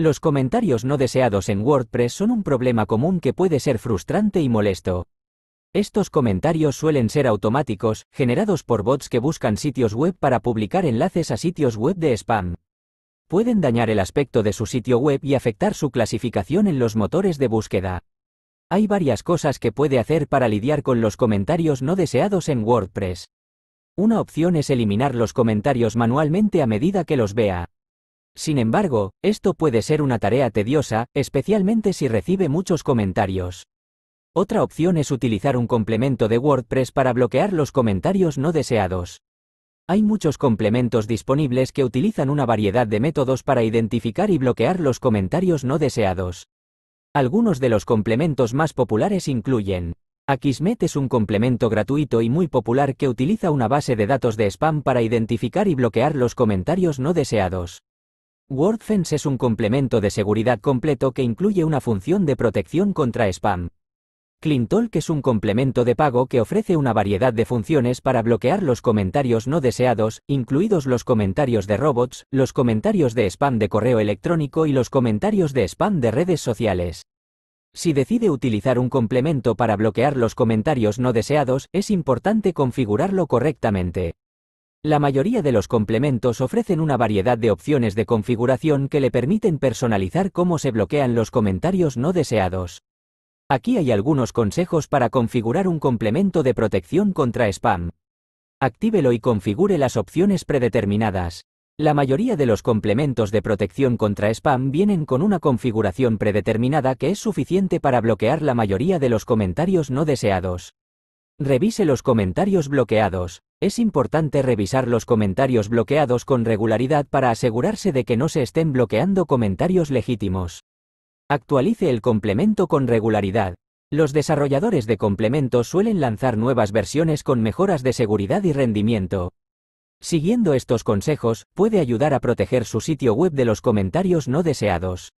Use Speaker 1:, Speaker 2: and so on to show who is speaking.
Speaker 1: Los comentarios no deseados en WordPress son un problema común que puede ser frustrante y molesto. Estos comentarios suelen ser automáticos, generados por bots que buscan sitios web para publicar enlaces a sitios web de spam. Pueden dañar el aspecto de su sitio web y afectar su clasificación en los motores de búsqueda. Hay varias cosas que puede hacer para lidiar con los comentarios no deseados en WordPress. Una opción es eliminar los comentarios manualmente a medida que los vea. Sin embargo, esto puede ser una tarea tediosa, especialmente si recibe muchos comentarios. Otra opción es utilizar un complemento de WordPress para bloquear los comentarios no deseados. Hay muchos complementos disponibles que utilizan una variedad de métodos para identificar y bloquear los comentarios no deseados. Algunos de los complementos más populares incluyen Akismet es un complemento gratuito y muy popular que utiliza una base de datos de spam para identificar y bloquear los comentarios no deseados. WordFence es un complemento de seguridad completo que incluye una función de protección contra spam. CleanTalk es un complemento de pago que ofrece una variedad de funciones para bloquear los comentarios no deseados, incluidos los comentarios de robots, los comentarios de spam de correo electrónico y los comentarios de spam de redes sociales. Si decide utilizar un complemento para bloquear los comentarios no deseados, es importante configurarlo correctamente. La mayoría de los complementos ofrecen una variedad de opciones de configuración que le permiten personalizar cómo se bloquean los comentarios no deseados. Aquí hay algunos consejos para configurar un complemento de protección contra spam. Actívelo y configure las opciones predeterminadas. La mayoría de los complementos de protección contra spam vienen con una configuración predeterminada que es suficiente para bloquear la mayoría de los comentarios no deseados. Revise los comentarios bloqueados. Es importante revisar los comentarios bloqueados con regularidad para asegurarse de que no se estén bloqueando comentarios legítimos. Actualice el complemento con regularidad. Los desarrolladores de complementos suelen lanzar nuevas versiones con mejoras de seguridad y rendimiento. Siguiendo estos consejos, puede ayudar a proteger su sitio web de los comentarios no deseados.